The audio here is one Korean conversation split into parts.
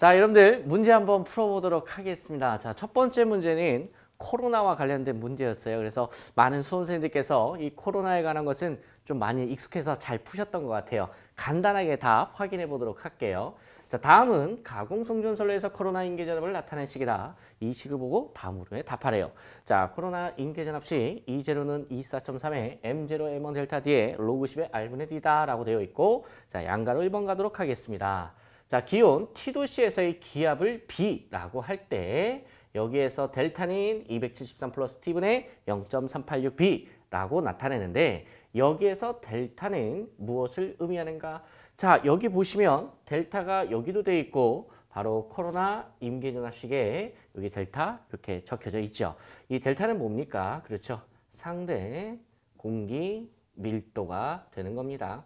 자, 여러분들 문제 한번 풀어보도록 하겠습니다. 자, 첫 번째 문제는 코로나와 관련된 문제였어요. 그래서 많은 수험생들께서 이 코로나에 관한 것은 좀 많이 익숙해서 잘 푸셨던 것 같아요. 간단하게 다 확인해 보도록 할게요. 자, 다음은 가공성전설로에서 코로나 인계전압을 나타낸 식이다. 이 식을 보고 다음으로에 답하래요. 자, 코로나 인계전압식 E0는 24.3에 M0, M1 델타 D에 로그 10의 R분의 D다 라고 되어 있고 자, 양가로 1번 가도록 하겠습니다. 자, 기온 T 도시에서의 기압을 B라고 할 때 여기에서 델타는 273 플러스 T분의 0.386B라고 나타내는데 여기에서 델타는 무엇을 의미하는가? 자, 여기 보시면 델타가 여기도 돼 있고 바로 코로나 임계전화식에 여기 델타 이렇게 적혀져 있죠. 이 델타는 뭡니까? 그렇죠. 상대 공기 밀도가 되는 겁니다.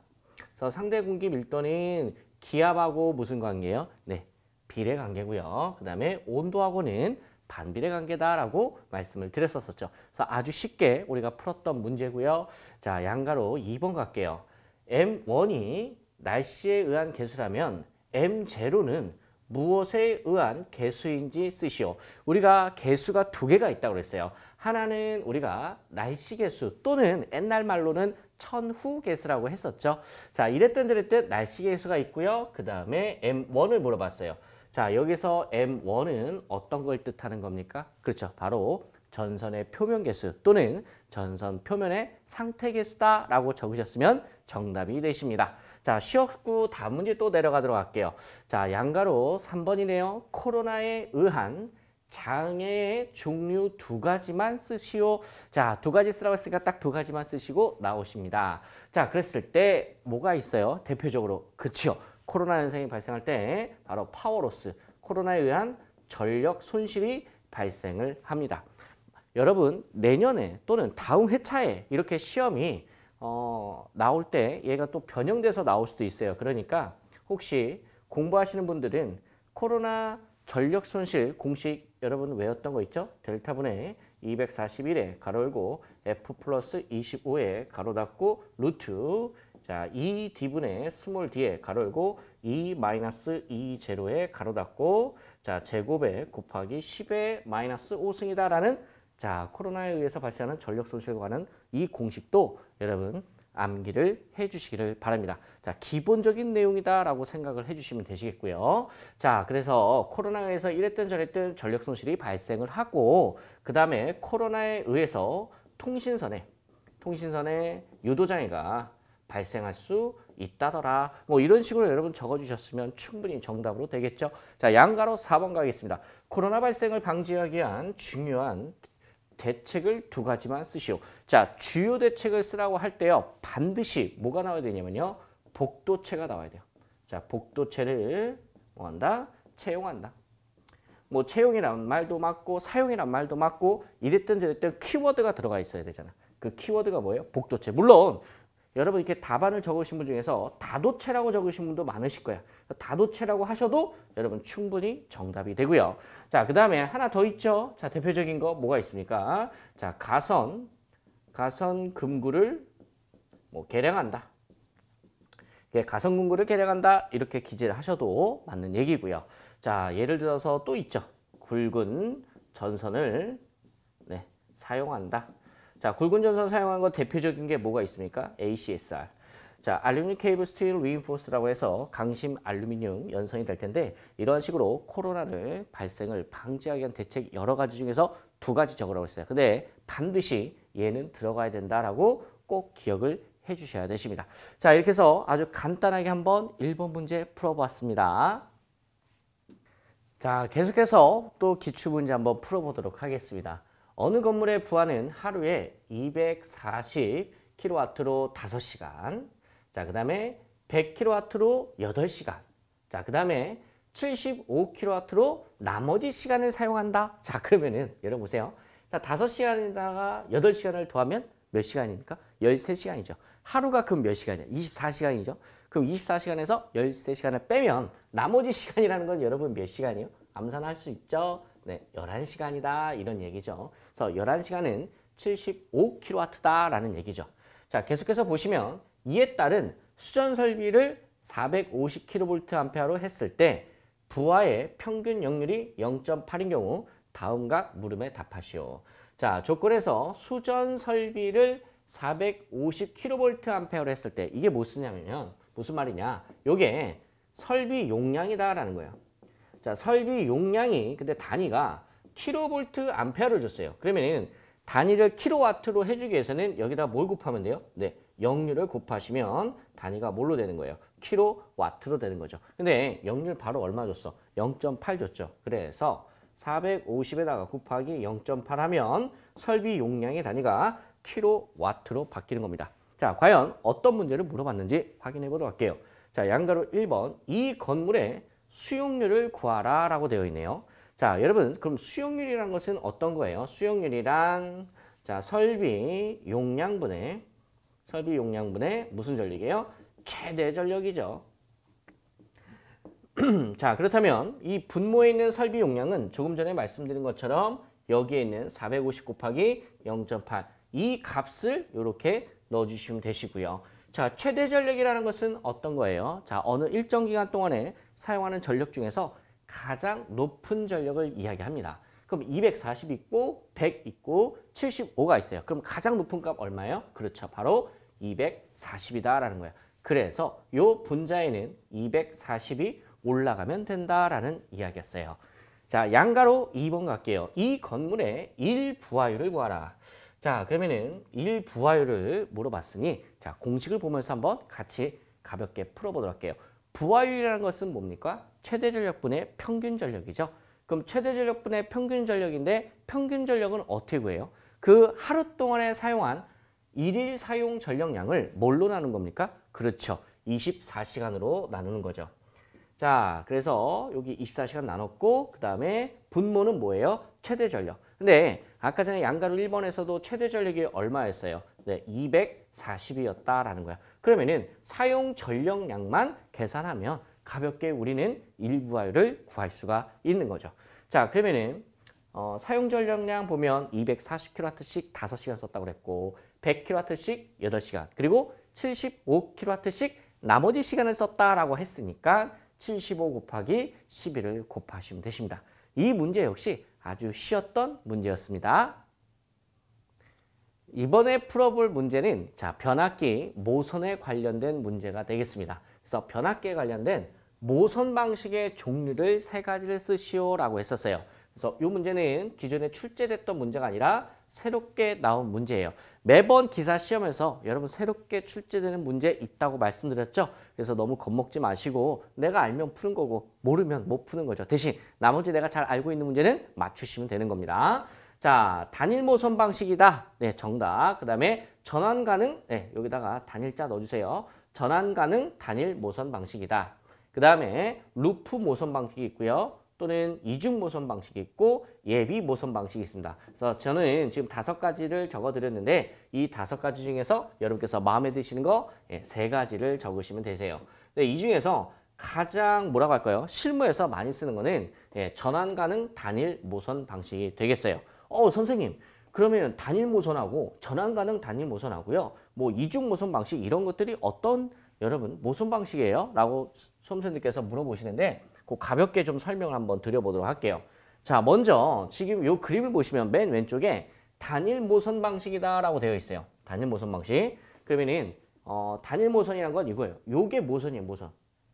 그래서 상대 공기 밀도는 기압하고 무슨 관계예요? 네, 비례 관계고요. 그 다음에 온도하고는 반비례 관계다라고 말씀을 드렸었었죠. 그래서 아주 쉽게 우리가 풀었던 문제고요. 자, 양가로 2번 갈게요. M1이 날씨에 의한 개수라면 M0는 무엇에 의한 개수인지 쓰시오. 우리가 개수가 두 개가 있다고 그랬어요. 하나는 우리가 날씨계수 또는 옛날 말로는 천후계수라고 했었죠. 자, 이랬든 저랬든 날씨계수가 있고요. 그 다음에 M1을 물어봤어요. 자, 여기서 M1은 어떤 걸 뜻하는 겁니까? 그렇죠. 바로 전선의 표면 계수 또는 전선 표면의 상태 계수다라고 적으셨으면 정답이 되십니다. 자, 쉬었고 다음 문제 또 내려가도록 할게요. 자, 양가로 3번이네요. 코로나에 의한 장애의 종류 두 가지만 쓰시오. 자, 두 가지 쓰라고 했으니까 딱 두 가지만 쓰시고 나오십니다. 자, 그랬을 때 뭐가 있어요? 대표적으로. 그치요. 코로나 현상이 발생할 때 바로 파워로스, 코로나에 의한 전력 손실이 발생을 합니다. 여러분, 내년에 또는 다음 회차에 이렇게 시험이 어, 나올 때 얘가 또 변형돼서 나올 수도 있어요. 그러니까 혹시 공부하시는 분들은 코로나 전력 손실 공식 여러분 외웠던 거 있죠? 델타 분의 241에 가로 열고 F 플러스 25에 가로 닫고 루트 자, 2d분의 스몰 d에 가로 열고 2 e 마이너스 2 e 제로에 가로 닫고 자, 제곱에 곱하기 10에 마이너스 5승이다라는 자, 코로나에 의해서 발생하는 전력 손실과는 이 공식도 여러분 암기를 해주시기를 바랍니다. 자, 기본적인 내용이다라고 생각을 해주시면 되시겠고요. 자, 그래서 코로나에서 이랬든 저랬든 전력 손실이 발생을 하고, 그 다음에 코로나에 의해서 통신선에, 통신선에 유도장애가 발생할 수 있다더라. 뭐 이런 식으로 여러분 적어주셨으면 충분히 정답으로 되겠죠. 자, 양가로 4번 가겠습니다. 코로나 발생을 방지하기 위한 중요한 대책을 두 가지만 쓰시오. 자, 주요 대책을 쓰라고 할 때요. 반드시 뭐가 나와야 되냐면요. 복도체가 나와야 돼요. 자, 복도체를 뭐 한다? 채용한다. 뭐 채용이란 말도 맞고 사용이란 말도 맞고 이랬든 저랬든 키워드가 들어가 있어야 되잖아. 그 키워드가 뭐예요? 복도체. 물론 여러분 이렇게 답안을 적으신 분 중에서 다도체라고 적으신 분도 많으실 거예요. 다도체라고 하셔도 여러분 충분히 정답이 되고요. 자, 그 다음에 하나 더 있죠. 자, 대표적인 거 뭐가 있습니까? 자, 가선, 가선 금구를 뭐 계량한다. 예, 가선 금구를 계량한다. 이렇게 기재를 하셔도 맞는 얘기고요. 자, 예를 들어서 또 있죠. 굵은 전선을 네, 사용한다. 자, 굵은 전선 사용한 것 대표적인 게 뭐가 있습니까? ACSR. 자, 알루미늄 케이블 스틸 리인포스라고 해서 강심 알루미늄 연성이 될 텐데 이런 식으로 코로나를 발생을 방지하기 위한 대책 여러 가지 중에서 두 가지 적으라고 했어요. 근데 반드시 얘는 들어가야 된다라고 꼭 기억을 해 주셔야 되십니다. 자, 이렇게 해서 아주 간단하게 한번 1번 문제 풀어봤습니다. 자, 계속해서 또 기출 문제 한번 풀어보도록 하겠습니다. 어느 건물의 부하는 하루에 240kW로 5시간, 자, 그 다음에 100kW로 8시간, 자, 그 다음에 75kW로 나머지 시간을 사용한다. 자, 그러면은, 여러분 보세요. 자, 5시간에다가 8시간을 더하면 몇 시간입니까? 13시간이죠. 하루가 그럼 몇 시간이야? 24시간이죠. 그럼 24시간에서 13시간을 빼면 나머지 시간이라는 건 여러분 몇 시간이요? 암산할 수 있죠? 네, 11시간이다. 이런 얘기죠. 그래서 11시간은 75kW다라는 얘기죠. 자, 계속해서 보시면 이에 따른 수전 설비를 450kVA로 했을 때 부하의 평균 역률이 0.8인 경우 다음 과 물음에 답하시오. 자, 조건에서 수전 설비를 450kVA로 했을 때 이게 뭐 쓰냐면 무슨 말이냐? 요게 설비 용량이다라는 거예요. 자, 설비 용량이 근데 단위가 킬로볼트 암페어를 줬어요. 그러면은 단위를 킬로와트로 해주기 위해서는 여기다 뭘 곱하면 돼요? 네, 역률을 곱하시면 단위가 뭘로 되는 거예요? 킬로와트로 되는 거죠. 근데 영률 바로 얼마 줬어? 0.8 줬죠. 그래서 450에다가 곱하기 0.8 하면 설비 용량의 단위가 킬로와트로 바뀌는 겁니다. 자, 과연 어떤 문제를 물어봤는지 확인해 보도록 할게요. 자, 양가로 1번 이 건물의 수용률을 구하라 라고 되어 있네요. 자, 여러분, 그럼 수용률이란 것은 어떤 거예요? 수용률이란, 자, 설비 용량분의, 설비 용량분의 무슨 전력이에요? 최대 전력이죠. 자, 그렇다면 이 분모에 있는 설비 용량은 조금 전에 말씀드린 것처럼 여기에 있는 450 곱하기 0.8. 이 값을 이렇게 넣어주시면 되시고요. 자, 최대 전력이라는 것은 어떤 거예요? 자, 어느 일정 기간 동안에 사용하는 전력 중에서 가장 높은 전력을 이야기합니다. 그럼 240 있고 100 있고 75가 있어요. 그럼 가장 높은 값 얼마예요? 그렇죠. 바로 240이다라는 거예요. 그래서 요 분자에는 240이 올라가면 된다라는 이야기였어요. 자, 양가로 2번 갈게요. 이 건물의 1부하율을 구하라. 자, 그러면은 1부하율을 물어봤으니 자, 공식을 보면서 한번 같이 가볍게 풀어보도록 할게요. 부하율이라는 것은 뭡니까? 최대 전력분의 평균 전력이죠. 그럼 최대 전력분의 평균 전력인데 평균 전력은 어떻게 구해요? 그 하루 동안에 사용한 일일 사용 전력량을 뭘로 나눈 겁니까? 그렇죠. 24시간으로 나누는 거죠. 자, 그래서 여기 24시간 나눴고 그 다음에 분모는 뭐예요? 최대 전력. 근데 아까 전에 양가로 1번에서도 최대 전력이 얼마였어요? 네, 240이었다라는 거야. 그러면은 사용 전력량만 계산하면 가볍게 우리는 일부를 하 구할 수가 있는 거죠. 자, 그러면은 어, 사용 전력량 보면 240kWh씩 5시간 썼다고 그랬고 100kWh씩 8시간 그리고 75kWh씩 나머지 시간을 썼다라고 했으니까 75 곱하기 11을 곱하시면 되십니다. 이 문제 역시 아주 쉬웠던 문제였습니다. 이번에 풀어볼 문제는 자 변압기 모선에 관련된 문제가 되겠습니다. 그래서 변압기에 관련된 모선 방식의 종류를 세 가지를 쓰시오라고 했었어요. 그래서 이 문제는 기존에 출제됐던 문제가 아니라 새롭게 나온 문제예요. 매번 기사 시험에서 여러분 새롭게 출제되는 문제 있다고 말씀드렸죠. 그래서 너무 겁먹지 마시고 내가 알면 푸는 거고 모르면 못 푸는 거죠. 대신 나머지 내가 잘 알고 있는 문제는 맞추시면 되는 겁니다. 자, 단일 모선 방식이다. 네, 정답. 그 다음에 전환 가능, 네, 여기다가 단일자 넣어주세요. 전환 가능 단일 모선 방식이다. 그 다음에 루프 모선 방식이 있고요. 또는 이중 모선 방식이 있고 예비 모선 방식이 있습니다. 그래서 저는 지금 다섯 가지를 적어드렸는데 이 다섯 가지 중에서 여러분께서 마음에 드시는 거세 예, 가지를 적으시면 되세요. 근이 네, 중에서 가장 뭐라고 할까요? 실무에서 많이 쓰는 거는 예, 전환 가능 단일 모선 방식이 되겠어요. 어, 선생님. 그러면 단일 모선하고 전환 가능 단일 모선하고요. 뭐 이중 모선 방식 이런 것들이 어떤 여러분 모선 방식이에요? 라고 수험생들께서 물어보시는데 그 가볍게 좀 설명을 한번 드려보도록 할게요. 자, 먼저 지금 요 그림을 보시면 맨 왼쪽에 단일 모선 방식이다라고 되어 있어요. 단일 모선 방식. 그러면은 어, 단일 모선이란 건 이거예요. 요게 모선이에요, 모선.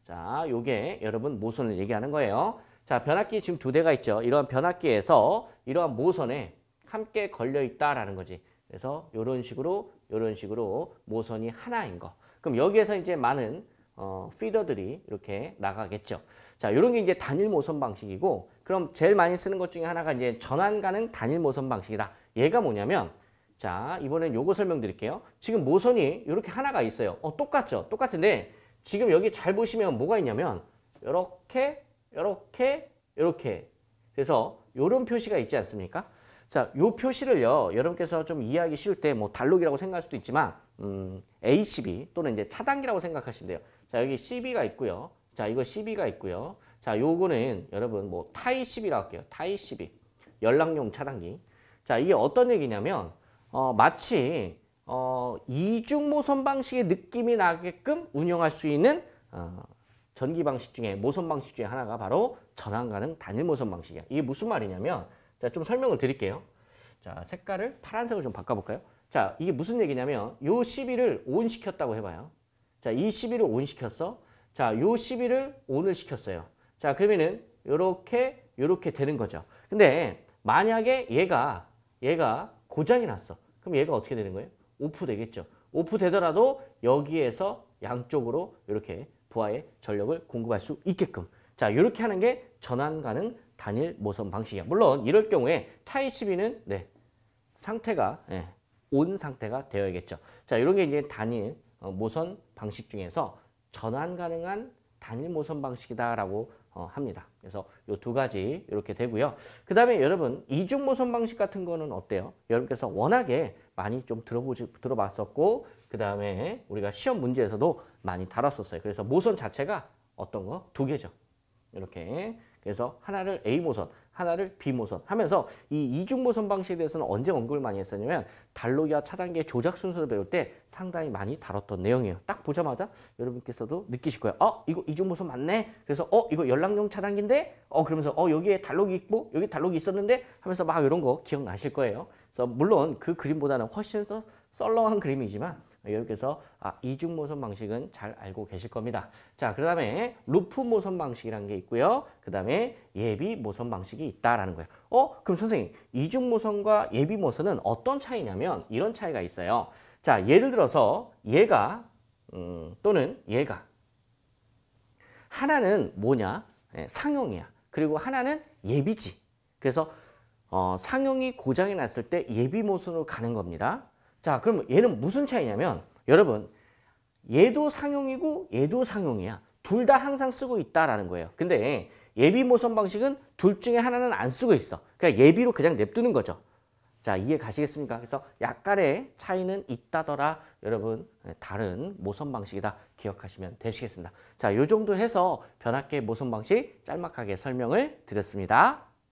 자, 요게 여러분 모선을 얘기하는 거예요. 자, 변압기 지금 두 대가 있죠. 이런 변압기에서 이러한 모선에 함께 걸려 있다라는 거지. 그래서 이런 식으로 이런 식으로 모선이 하나인 거. 그럼 여기에서 이제 많은 어, 피더들이 이렇게 나가겠죠. 자, 이런 게 이제 단일 모선 방식이고, 그럼 제일 많이 쓰는 것 중에 하나가 이제 전환 가능 단일 모선 방식이다. 얘가 뭐냐면, 자, 이번엔 요거 설명드릴게요. 지금 모선이 이렇게 하나가 있어요. 어, 똑같죠? 똑같은데, 지금 여기 잘 보시면 뭐가 있냐면, 이렇게, 이렇게, 이렇게. 그래서 이런 표시가 있지 않습니까? 자, 요 표시를요, 여러분께서 좀 이해하기 쉬울 때, 뭐, 달록이라고 생각할 수도 있지만, 음, ACB 또는 이제 차단기라고 생각하시면 돼요. 자, 여기 CB가 있고요. 자, 이거 CB가 있고요. 자, 요거는 여러분, 뭐, 타이 CB라고 할게요. 타이 CB. 연락용 차단기. 자, 이게 어떤 얘기냐면, 어, 마치, 어, 이중모선 방식의 느낌이 나게끔 운영할 수 있는, 어, 전기 방식 중에 모선 방식 중에 하나가 바로 전환 가능 단일 모선 방식이야. 이게 무슨 말이냐면 자, 좀 설명을 드릴게요. 자, 색깔을 파란색으로 좀 바꿔 볼까요? 자, 이게 무슨 얘기냐면 요 11을 온 시켰다고 해 봐요. 자, 이 11을 온 시켰어. 자, 요 11을 온을 시켰어요. 자, 그러면은 요렇게 요렇게 되는 거죠. 근데 만약에 얘가 얘가 고장이 났어. 그럼 얘가 어떻게 되는 거예요? 오프 되겠죠. 오프 되더라도 여기에서 양쪽으로 이렇게 부하의 전력을 공급할 수 있게끔 자 이렇게 하는 게 전환 가능 단일 모선 방식이야. 물론 이럴 경우에 타이시비는 네, 상태가 예, 온 상태가 되어야겠죠. 자 이런 게 이제 단일 어, 모선 방식 중에서 전환 가능한 단일 모선 방식이다라고 어, 합니다. 그래서 요 두 가지 이렇게 되고요. 그 다음에 여러분 이중 모선 방식 같은 거는 어때요? 여러분께서 워낙에 많이 좀 들어보지 들어봤었고 그 다음에 우리가 시험 문제에서도 많이 다뤘었어요. 그래서 모선 자체가 어떤 거? 두 개죠. 이렇게 그래서 하나를 A 모선 하나를 비모선 하면서 이 이중모선 방식에 대해서는 언제 언급을 많이 했었냐면 달로기와 차단기의 조작 순서를 배울 때 상당히 많이 다뤘던 내용이에요. 딱 보자마자 여러분께서도 느끼실 거예요. 어, 이거 이중모선 맞네. 그래서 어, 이거 연락용 차단기인데? 어, 그러면서 어, 여기에 달로기 있고 여기 달로기 있었는데 하면서 막 이런 거 기억나실 거예요. 그래서 물론 그 그림보다는 훨씬 더 썰렁한 그림이지만 여러분께서 아, 이중 모선 방식은 잘 알고 계실 겁니다. 자, 그 다음에 루프 모선 방식이라는 게 있고요. 그 다음에 예비 모선 방식이 있다라는 거예요. 어? 그럼 선생님, 이중 모선과 예비 모선은 어떤 차이냐면 이런 차이가 있어요. 자, 예를 들어서 얘가 음, 또는 얘가 하나는 뭐냐? 예, 상용이야. 그리고 하나는 예비지. 그래서 어, 상용이 고장이 났을 때 예비 모선으로 가는 겁니다. 자, 그럼 얘는 무슨 차이냐면 여러분 얘도 상용이고 얘도 상용이야. 둘 다 항상 쓰고 있다라는 거예요. 근데 예비 모선 방식은 둘 중에 하나는 안 쓰고 있어. 그냥 그러니까 예비로 그냥 냅두는 거죠. 자, 이해 가시겠습니까? 그래서 약간의 차이는 있다더라. 여러분, 네, 다른 모선 방식이다. 기억하시면 되시겠습니다. 자, 요 정도 해서 변압계 모선 방식 짤막하게 설명을 드렸습니다.